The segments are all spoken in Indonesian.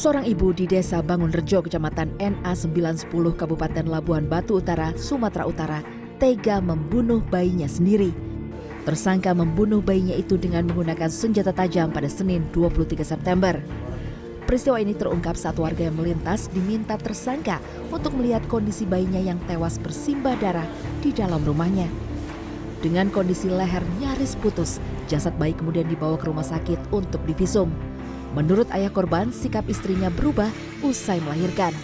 Seorang ibu di desa Bangunrejo, kecamatan NA 910, Kabupaten Labuhan Batu Utara, Sumatera Utara, tega membunuh bayinya sendiri. Tersangka membunuh bayinya itu dengan menggunakan senjata tajam pada Senin 23 September. Peristiwa ini terungkap saat warga yang melintas diminta tersangka untuk melihat kondisi bayinya yang tewas bersimbah darah di dalam rumahnya. Dengan kondisi leher nyaris putus, jasad bayi kemudian dibawa ke rumah sakit untuk divisum. Menurut ayah korban, sikap istrinya berubah usai melahirkan.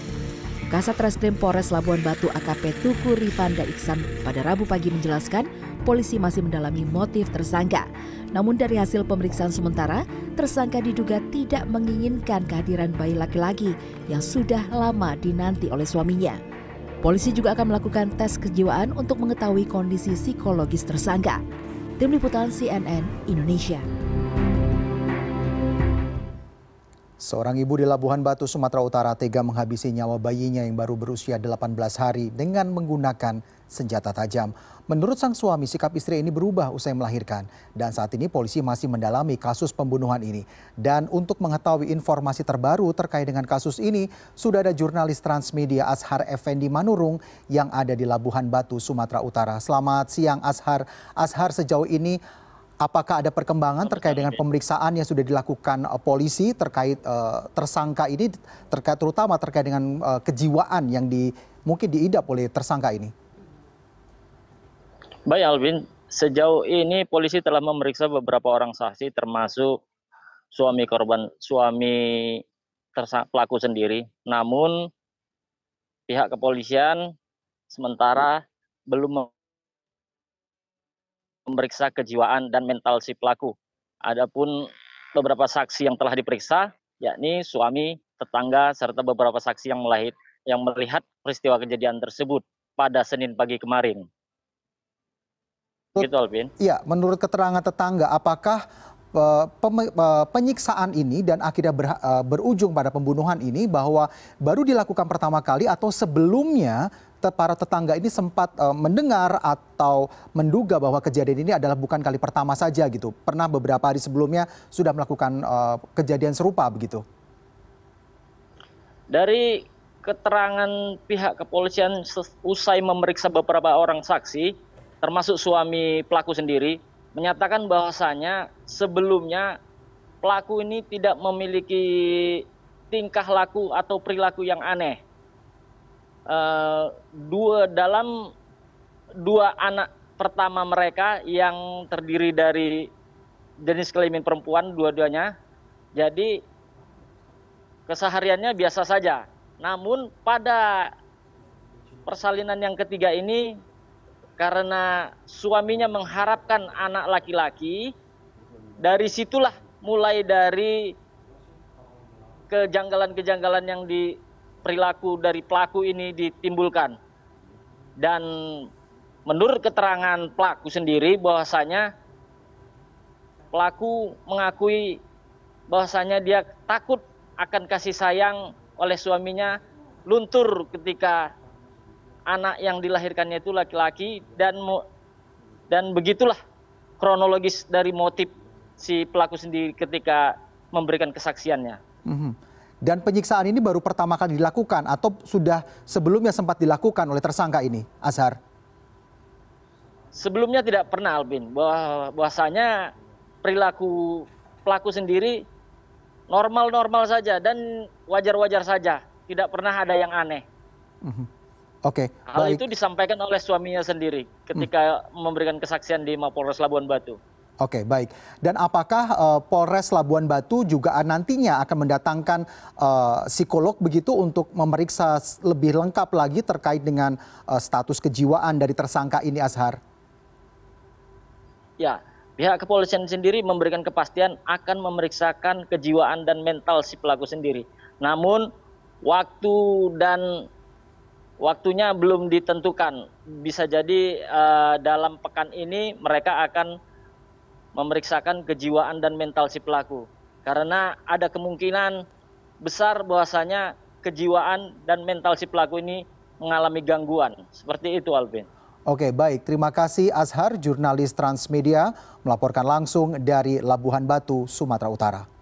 Kasat Reskrim Polres Labuan Batu AKP Tuku Rifanda Iksan pada Rabu pagi menjelaskan polisi masih mendalami motif tersangka. Namun dari hasil pemeriksaan sementara, tersangka diduga tidak menginginkan kehadiran bayi laki-laki yang sudah lama dinanti oleh suaminya. Polisi juga akan melakukan tes kejiwaan untuk mengetahui kondisi psikologis tersangka. Tim Liputan CNN Indonesia. Seorang ibu di Labuhan Batu, Sumatera Utara tega menghabisi nyawa bayinya yang baru berusia 18 hari dengan menggunakan senjata tajam. Menurut sang suami, sikap istri ini berubah usai melahirkan. Dan saat ini polisi masih mendalami kasus pembunuhan ini. Dan untuk mengetahui informasi terbaru terkait dengan kasus ini, sudah ada jurnalis transmedia Ashar Effendi Manurung yang ada di Labuhan Batu, Sumatera Utara. Selamat siang Ashar. Ashar sejauh ini Apakah ada perkembangan terkait dengan pemeriksaan yang sudah dilakukan uh, polisi terkait uh, tersangka ini terkait terutama terkait dengan uh, kejiwaan yang di mungkin diidap oleh tersangka ini? Baik Alvin, sejauh ini polisi telah memeriksa beberapa orang saksi termasuk suami korban, suami tersangka, pelaku sendiri. Namun pihak kepolisian sementara belum memeriksa kejiwaan dan mental si pelaku. Adapun beberapa saksi yang telah diperiksa, yakni suami, tetangga, serta beberapa saksi yang, melahit, yang melihat peristiwa kejadian tersebut pada Senin pagi kemarin. Gitu, Alvin. Iya, menurut keterangan tetangga, apakah e, e, penyiksaan ini dan akhirnya ber, e, berujung pada pembunuhan ini bahwa baru dilakukan pertama kali atau sebelumnya para tetangga ini sempat eh, mendengar atau menduga bahwa kejadian ini adalah bukan kali pertama saja gitu. Pernah beberapa hari sebelumnya sudah melakukan eh, kejadian serupa begitu. Dari keterangan pihak kepolisian usai memeriksa beberapa orang saksi, termasuk suami pelaku sendiri, menyatakan bahwasanya sebelumnya pelaku ini tidak memiliki tingkah laku atau perilaku yang aneh. Eh, dua dalam dua anak pertama mereka yang terdiri dari jenis kelamin perempuan dua-duanya. Jadi kesehariannya biasa saja. Namun pada persalinan yang ketiga ini karena suaminya mengharapkan anak laki-laki, dari situlah mulai dari kejanggalan-kejanggalan yang di perilaku dari pelaku ini ditimbulkan. Dan menurut keterangan pelaku sendiri bahwasanya pelaku mengakui bahwasanya dia takut akan kasih sayang oleh suaminya luntur ketika anak yang dilahirkannya itu laki-laki dan dan begitulah kronologis dari motif si pelaku sendiri ketika memberikan kesaksiannya. Mm -hmm. Dan penyiksaan ini baru pertama kali dilakukan atau sudah sebelumnya sempat dilakukan oleh tersangka ini, Azhar? Sebelumnya tidak pernah, Albin. bahwasanya perilaku pelaku sendiri normal-normal saja dan wajar-wajar saja, tidak pernah ada yang aneh. Mm-hmm. Oke. Okay, Hal baik. itu disampaikan oleh suaminya sendiri ketika mm. memberikan kesaksian di Mapolres Labuan Batu. Oke, baik. Dan apakah uh, Polres Labuan Batu juga nantinya akan mendatangkan uh, psikolog begitu untuk memeriksa lebih lengkap lagi terkait dengan uh, status kejiwaan dari tersangka ini Azhar? Ya, pihak kepolisian sendiri memberikan kepastian akan memeriksakan kejiwaan dan mental si pelaku sendiri. Namun waktu dan waktunya belum ditentukan. Bisa jadi uh, dalam pekan ini mereka akan memeriksakan kejiwaan dan mental si pelaku. Karena ada kemungkinan besar bahwasanya kejiwaan dan mental si pelaku ini mengalami gangguan. Seperti itu Alvin. Oke, baik. Terima kasih Azhar, jurnalis Transmedia, melaporkan langsung dari Labuhan Batu, Sumatera Utara.